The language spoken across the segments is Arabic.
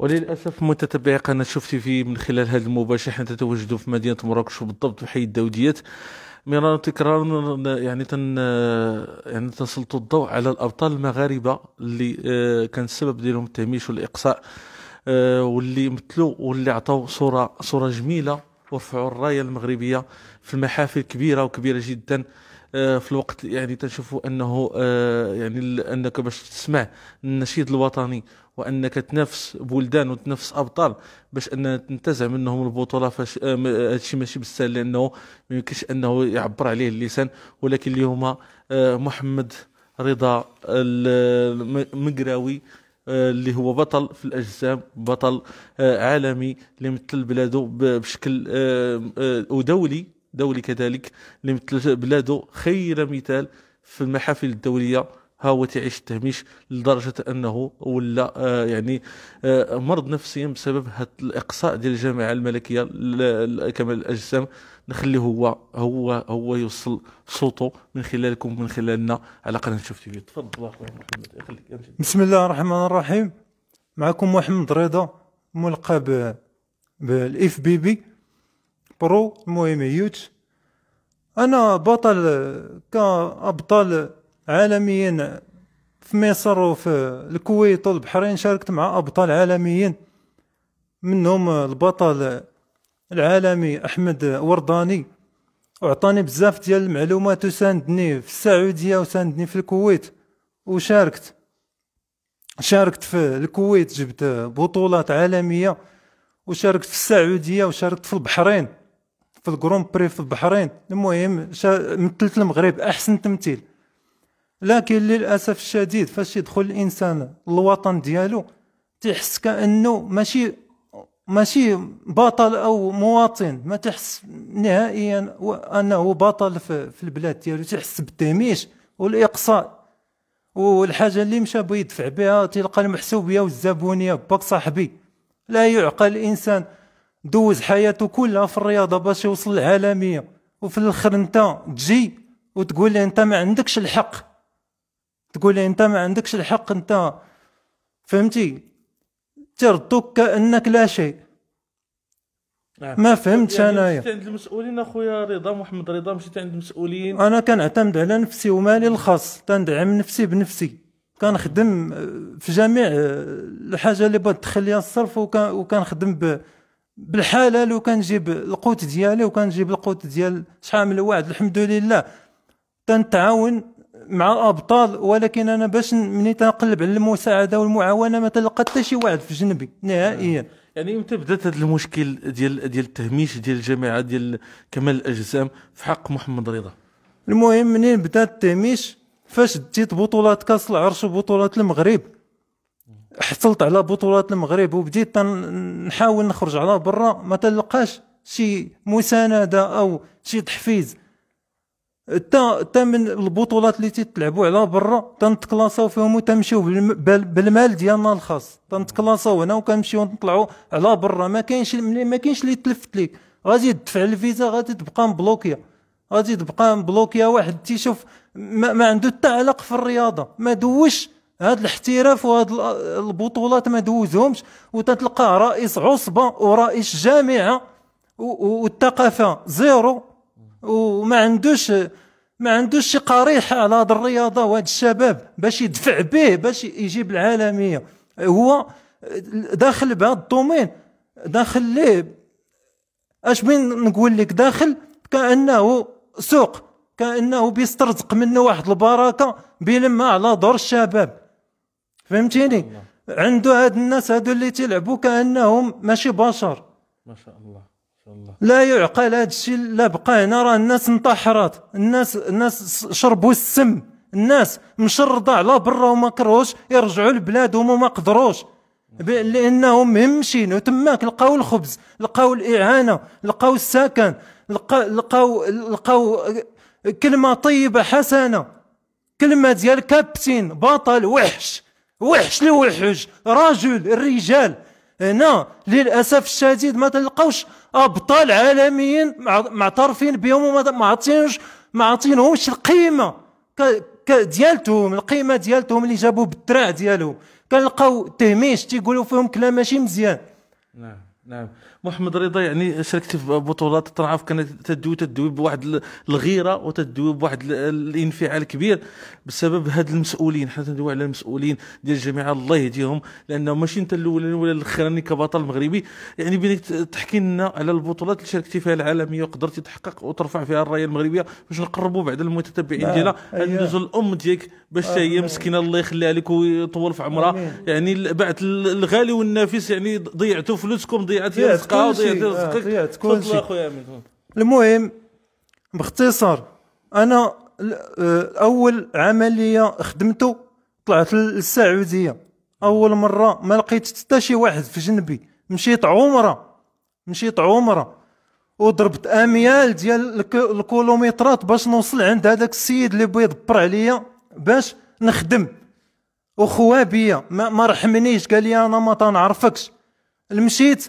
وللاسف متتبعي قناه شوف في من خلال هذا المباشر حنا تتواجدوا في مدينه مراكش بالضبط في حي الدوديات مرارا تكرارا يعني تن يعني تسلطوا الضوء على الابطال المغاربه اللي آه، كان السبب ديالهم التهميش والاقصاء آه، واللي مثلوا واللي عطوا صوره صوره جميله ورفعوا الرايه المغربيه في المحافل كبيره وكبيره جدا آه، في الوقت يعني تنشوفوا انه يعني انك باش تسمع النشيد الوطني وانك تنافس بلدان وتنافس ابطال باش ان تنتزع منهم البطوله فاش آه، آه، هادشي ماشي بالسهل لانه ما يمكنش انه يعبر عليه اللسان ولكن اليوم آه، محمد رضا المقراوي اللي هو بطل في الاجسام بطل عالمي اللي مثل بلاده بشكل ودولي دولي كذلك اللي مثل بلاده خير مثال في المحافل الدوليه ها هو تعيش التهميش لدرجه انه ولا آه يعني آه مرض نفسيا بسبب هذا الاقصاء ديال الجامعه الملكيه لكمال الاجسام نخلي هو هو هو يوصل صوته من خلالكم من خلالنا على قناه شوف تيفي تفضل اخويا محمد خليك بسم الله الرحمن الرحيم معكم محمد رضا ملقب بالاف بي بي برو المهم يوت انا بطل كابطال عالميا في مصر وفي الكويت والبحرين شاركت مع ابطال عالميين منهم البطل العالمي احمد ورداني وعطاني بزاف ديال المعلومات وساندني في السعوديه وساندني في الكويت وشاركت شاركت في الكويت جبت بطولات عالميه وشاركت في السعوديه وشاركت في البحرين في الجرون بري في البحرين المهم مثلت المغرب احسن تمثيل لكن للاسف الشديد فاش يدخل الانسان للوطن ديالو تيحس كانه ماشي ماشي بطل او مواطن ما تحس نهائيا انه بطل في, البلاد ديالو تحس بالتهميش والاقصاء والحاجه اللي مشى بغى يدفع بها تلقى المحسوبيه والزبونيه باك صاحبي لا يعقل انسان دوز حياته كلها في الرياضه باش يوصل للعالميه وفي الاخر انت تجي وتقول لي انت ما عندكش الحق تقول لي انت ما عندكش الحق انت فهمتي تردوك كانك لا شيء آه. ما فهمتش يعني انايا مشيت عند المسؤولين اخويا رضا محمد رضا مشيت عند المسؤولين انا كنعتمد على نفسي ومالي الخاص تندعم نفسي بنفسي كنخدم في جميع آه، الحاجه اللي تدخل ليا الصرف وكنخدم بالحلال وكنجيب القوت ديالي وكنجيب القوت ديال شحال من واحد الحمد لله تنتعاون مع الابطال ولكن انا باش مني تنقلب على المساعده والمعاونه ما تلقى حتى شي واحد في جنبي نهائيا يعني امتى بدات هذا المشكل ديال ديال التهميش ديال الجماعه ديال كمال الاجسام في حق محمد رضا المهم منين بدا التهميش فاش ديت بطولات كاس العرش وبطولات المغرب حصلت على بطولات المغرب وبديت نحاول نخرج على برا ما تلقاش شي مسانده او شي تحفيز تا تا من البطولات اللي تيتلعبوا على برا تنتكلاصاو فيهم وتمشيو بالمال ديالنا الخاص تنتكلاصاو هنا وكنمشيو نطلعوا على برا ما كاينش ما كاينش اللي تلفت ليك غادي تدفع الفيزا غادي تبقى مبلوكيا غادي تبقى مبلوكيا واحد تيشوف ما, ما عنده حتى علاقه في الرياضه ما دوش هاد الاحتراف وهاد البطولات ما دوزهمش وتتلقى رئيس عصبه ورئيس جامعه والثقافه زيرو وما عندوش ما عندوش شي قريح على هذه الرياضه وهذا الشباب باش يدفع به باش يجيب العالميه هو داخل بهذا الدومين داخل ليه اش بين نقول لك داخل كانه سوق كانه بيسترزق منه واحد البركه بينما على دور الشباب فهمتيني عنده هاد الناس هادو اللي تيلعبوا كانهم ماشي بشر ما شاء الله لا يعقل هذا الشيء لا هنا راه الناس انتحرت الناس الناس شربوا السم الناس مشرده على برا وما كروش يرجعوا لبلادهم وما قدروش لانهم ممشين وتماك لقاو الخبز لقاو الاعانه لقاو السكن لقاو لقاو لقاو كلمه طيبه حسنه كلمه ديال كابتن بطل وحش وحش لوحش رجل الرجال هنا إيه، نعم، للاسف الشديد ما تلقاوش ابطال عالميين معترفين بهم وما عطينوش ما عطينهمش القيمه ديالتهم القيمه ديالتهم اللي جابوا بالدراع ديالهم كنلقاو تهميش تيقولوا فيهم كلام ماشي مزيان نعم نعم محمد رضا يعني شاركتي في بطولات تنعرف كانت تدوي تدوي بواحد الغيره وتدوي بواحد الانفعال كبير بسبب هاد المسؤولين حنا تندوي على المسؤولين ديال الجامعه الله يهديهم لانه ماشي انت الاول ولا الاخراني كبطل مغربي يعني بينك تحكي لنا على البطولات اللي شاركتي فيها العالميه وقدرتي تحقق وترفع فيها الرايه المغربيه باش نقربوا بعد المتتبعين نعم. ديالنا النزل الام ديالك باش آه، هي مسكينه الله يخليها لك ويطول في عمرها يعني بعد الغالي والنافس يعني ضيعتوا فلوسكم ضيعت قاضي آه، تفضل اخويا المهم باختصار انا آه، اول عمليه خدمته طلعت للسعوديه اول مره ما لقيت حتى شي واحد في جنبي مشيت عمره مشيت عمره وضربت اميال ديال الكولومترات باش نوصل عند هذاك السيد اللي بيدبر عليا باش نخدم وخوابيه بيا ما, ما رحمنيش قال لي انا ما تنعرفكش مشيت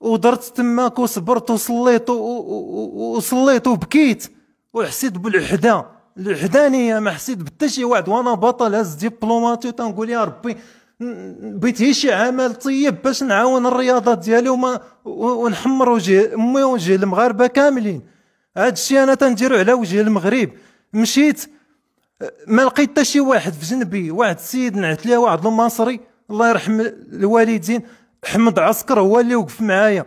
ودرت تماك وصبرت وصليت وصليت وبكيت وحسيت بالوحده الوحدانيه ما حسيت بحتى شي واحد وانا بطل هاز ديبلوماتي تنقول يا ربي بغيت غير شي عمل طيب باش نعاون الرياضه ديالي وما ونحمر وجه امي وجه المغاربه كاملين هذا الشيء انا تنديرو على وجه المغرب مشيت ما لقيت حتى شي واحد في جنبي واحد السيد نعت ليه واحد المصري الله يرحم الوالدين حمد عسكر هو اللي وقف معايا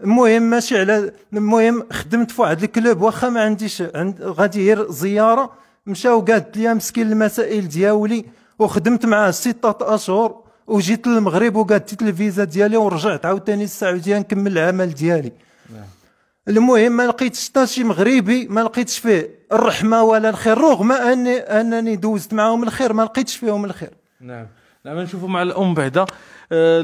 المهم ماشي على المهم خدمت في واحد الكلوب واخا ما عنديش عند غادي غير زياره مشاو قالت لي مسكين المسائل دياولي وخدمت معاه ستة اشهر وجيت للمغرب وقادت الفيزا ديالي ورجعت عاوتاني للسعوديه نكمل العمل ديالي المهم ما لقيتش حتى شي مغربي ما لقيتش فيه الرحمه ولا الخير رغم اني انني دوزت معاهم الخير ما لقيتش فيهم الخير نعم زعما نشوفوا مع الام بعدا آه،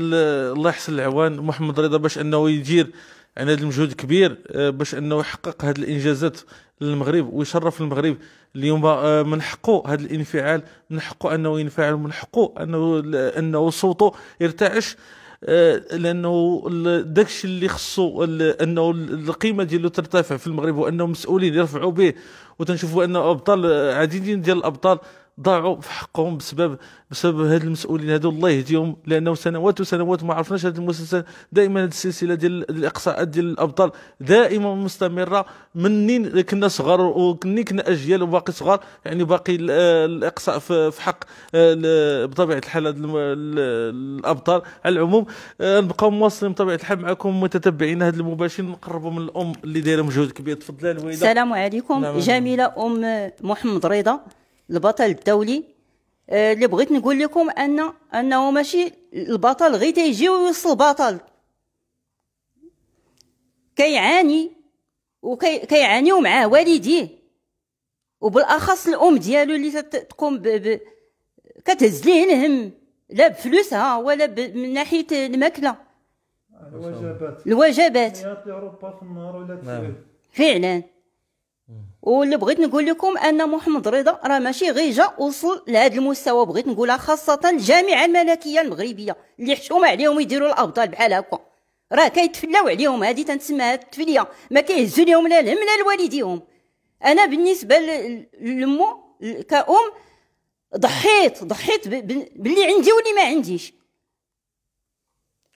الله يحسن العوان محمد رضا باش انه يدير عن هذا المجهود كبير آه، باش انه يحقق هذه الانجازات للمغرب ويشرف المغرب اليوم آه، من حقه هذا الانفعال من حقه انه ينفعل من حقه انه انه صوته يرتعش لانه داكشي اللي خصو انه القيمه ديالو ترتفع في المغرب وانه مسؤولين يرفعوا به وتنشوفوا انه ابطال عديدين ديال الابطال ضاعوا في حقهم بسبب بسبب هاد المسؤولين هادو الله يهديهم لانه سنوات وسنوات ما عرفناش هاد المسلسل دائما هاد السلسله ديال الاقصاءات ديال الابطال دائما مستمره منين كنا صغار وكني كنا اجيال وباقي صغار يعني باقي الاقصاء في حق آه، بطبيعه الحال هاد الابطال على العموم آه، نبقاو مواصلين بطبيعه الحال معكم متتبعين هاد المباشر نقربوا من الام اللي دايره مجهود كبير تفضل الوالده السلام عليكم جميله ام محمد رضا البطل الدولي آه، اللي بغيت نقول لكم ان انه ماشي البطل غير تيجي ويوصل البطل كيعاني وكيعانيو معاه والديه وبالاخص الام ديالو اللي تقوم ب... ب... كتهز ليه الهم لا بفلوسها ولا ب... من ناحيه الماكله الوجبات الوجبات في النهار ولا فعلا واللي بغيت نقول لكم ان محمد رضا راه ماشي غير جا وصل لهذا المستوى بغيت نقولها خاصه الجامعه الملكيه المغربيه اللي حشومه عليهم يديروا الابطال بحال هكا راه كيتفلاو عليهم هذه تنسمها التفليه ما كيهزوا لهم لا الهم لا لوالديهم انا بالنسبه للمو كأم ضحيت ضحيت باللي عندي واللي ما عنديش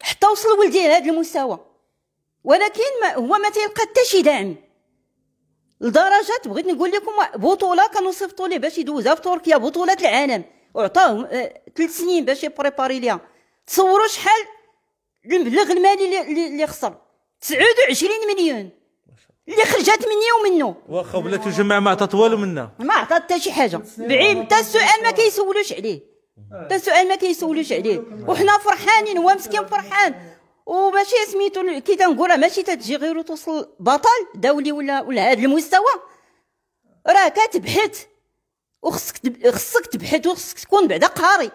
حتى وصل ولدي لهذا المستوى ولكن ما هو ما تيلقى حتى شي دعم لدرجه بغيت نقول لكم بطوله كانوا صيفطوا ليه باش يدوزها في تركيا بطوله العالم وعطاه آه، ثلاث سنين باش يبريباري ليها تصوروا شحال المبلغ المالي اللي خسر 29 مليون اللي خرجت مني ومنه واخا بلا تجمع ما عطات والو منا ما عطات حتى شي حاجه بعيد حتى السؤال ما كيسولوش عليه حتى السؤال ما كيسولوش عليه وحنا فرحانين هو مسكين فرحان وماشي سميتو كي تنقولها ماشي تتجي غير وتوصل بطل دولي ولا ولا هذا المستوى راه كتبحث وخصك خصك تبحث وخصك تكون بعدا قاري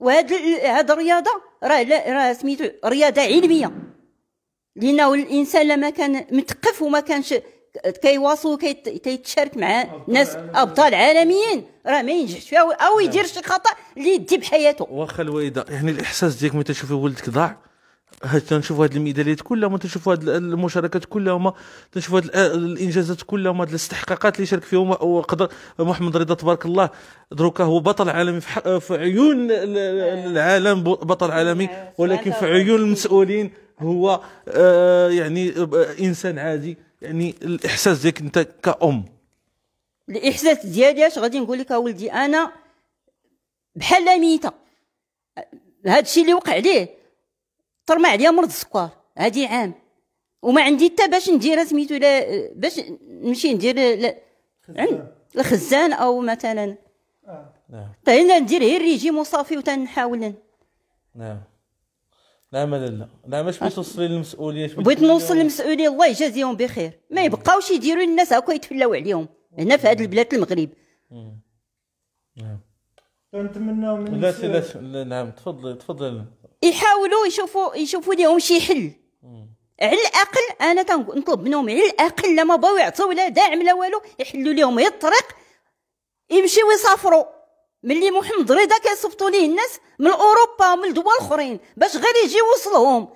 وهاد هاد الرياضه راه لا راه سميتو رياضه علميه لانه الانسان لما كان متقف وما كانش كيواصل وكيتشارك مع ناس ابطال عالميين راه ما ينجحش فيها او يدير شي خطا اللي يدي بحياته واخا الوالده يعني الاحساس ديالك ملي تشوفي ولدك ضاع تنشوفوا هاد الميداليات كلها ما تنشوفوا هاد المشاركات كلها ما تنشوفوا هاد الانجازات كلها ما هاد الاستحقاقات اللي شارك فيهم وقدر محمد رضا تبارك الله دروكا هو بطل عالمي في, في عيون آه. العالم بطل عالمي آه، ولكن في عيون المسؤولين هو آه، يعني انسان عادي يعني الاحساس ديالك انت كأم الاحساس ديالي اش غادي نقول لك اولدي انا بحال ميته هذا الشيء اللي وقع ليه طرمى عليا مرض السكر هادي عام وما عندي حتى باش ندير سميتو لا باش نمشي ندير الخزان او مثلا نعم, نعم. طيب ندير غير الريجيم وصافي وتنحاول نعم, نعم، لا ما لا لا باش باش توصلي للمسؤوليه بغيت نوصل للمسؤوليه الله يجازيهم بخير ما يبقاوش يديروا الناس هكا يتفلاو عليهم هنا في هذه البلاد المغرب نعم نتمناو من لا لا نعم تفضلي تفضلي يحاولوا يشوفوا يشوفوا لهم شي حل على الاقل انا كنطلب منهم على الاقل لما بغاو يعطيو لا داعم لا والو يحلوا لهم هي الطريق يمشيو يسافروا ملي محمد رضا كيصيفطوا ليه الناس من اوروبا ومن دول اخرين باش غير يجي يوصلهم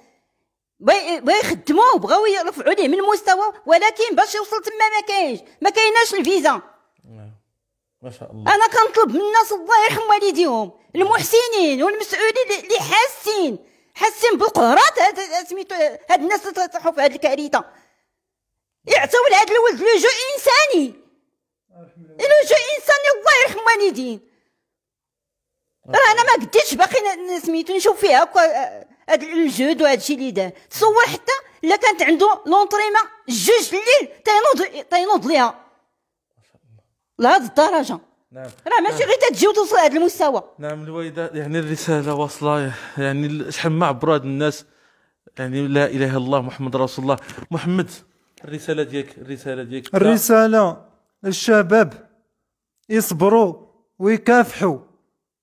بغا يخدموه بغاو يرفعوا ليه من المستوى ولكن باش يوصل تما ما كاينش ما كايناش الفيزا ما شاء الله انا كنطلب من الناس الله يرحم والديهم المحسنين والمسؤولين اللي حاسين حاسين بالقهرات سميتو هاد الناس تطيحوا في هاد الكارثه يعطيو لهاد الولد جو انساني جو انساني الله يرحم والدين راه انا ما قديتش باقي سميتو نشوف فيها هكا هاد الجهد وهاد الشيء اللي دار تصور حتى الا كانت عنده لونطريما جوج الليل تينوض تينوض ليها لهذه الدرجه نعم راه ماشي نعم. غير تتجي وتوصل لهذا المستوى نعم الوالده يعني الرساله واصله يعني شحال ما عبروا هاد الناس يعني لا اله الا الله محمد رسول الله محمد الرساله ديالك الرساله ديالك الرساله الشباب يصبروا ويكافحوا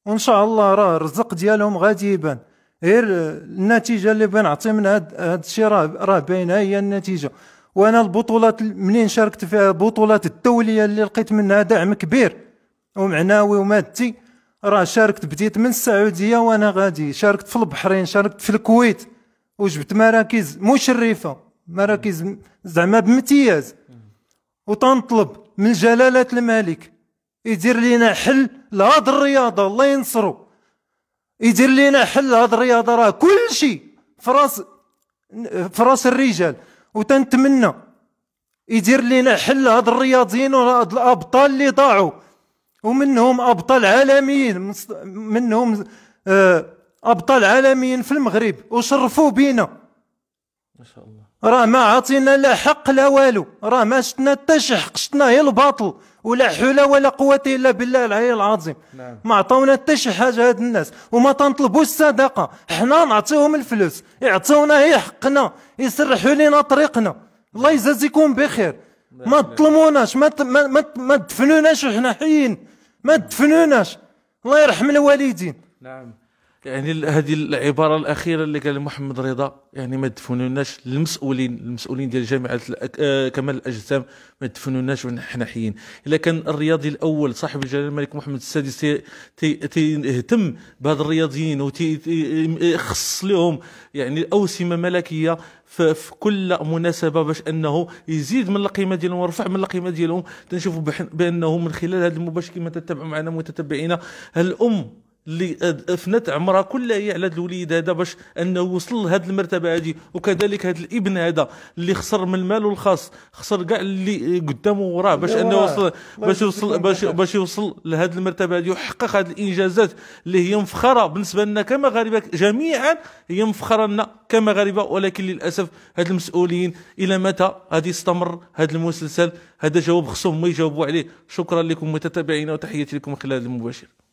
وان شاء الله راه الرزق ديالهم غادي يبان غير النتيجه اللي بنعطي من هاد الشيء راه باينه هي النتيجه وانا البطولات منين شاركت فيها بطولات التوليه اللي لقيت منها دعم كبير ومعنوي ومادي راه شاركت بديت من السعوديه وانا غادي شاركت في البحرين شاركت في الكويت وجبت مراكز مشرفه مراكز زعما بامتياز وتنطلب من جلاله الملك يدير لينا حل لهاد الرياضه الله ينصرو يدير لينا حل لهاد الرياضه راه كلشي فراس فراس الرجال وتنتمنى يدير لنا حل هاد الرياضيين وهاد الابطال اللي ضاعوا ومنهم ابطال عالميين منهم آه، ابطال عالميين في المغرب وشرفوا بينا ما شاء الله راه ما عطينا لا حق لا والو راه ما شتنا حتى شي حق شتنا هي الباطل ولا حول ولا قوه الا بالله العلي العظيم نعم. ما عطاونا حتى شي حاجه هاد الناس وما تنطلبوش الصدقه حنا نعطيهم الفلوس يعطيونا هي إيه حقنا يسرحوا لنا طريقنا الله يجازيكم بخير نعم. ما تظلموناش ما ما ما, ما تدفنوناش وحنا حيين ما تدفنوناش الله يرحم الوالدين نعم يعني هذه العباره الاخيره اللي قال محمد رضا يعني ما تدفنوناش المسؤولين المسؤولين ديال جامعه آه، كمال الاجسام ما تدفنوناش وحنا حيين الا كان الرياضي الاول صاحب الجلاله الملك محمد السادس تيهتم بهذ الرياضيين ويخص لهم يعني اوسمه ملكيه في كل مناسبه باش انه يزيد من القيمه ديالهم ويرفع من القيمه ديالهم تنشوفوا بانه من خلال هذا المباشر كما تتبعوا معنا متتبعينا الام اللي افنت عمرها كلها هي على هذا الوليد هذا باش انه وصل لهذه المرتبه هذه وكذلك هذا الابن هذا اللي خسر من ماله الخاص خسر كاع اللي قدامه وراه باش أيوة. انه وصل باش يوصل باش باش يوصل لهذه المرتبه هذه ويحقق هذه الانجازات اللي هي مفخره بالنسبه لنا كمغاربه جميعا هي مفخره لنا كمغاربه ولكن للاسف هاد المسؤولين الى متى غادي يستمر هذا المسلسل هذا جواب خصهم ما يجاوبوا عليه شكرا لكم متتابعينا وتحياتي لكم خلال المباشر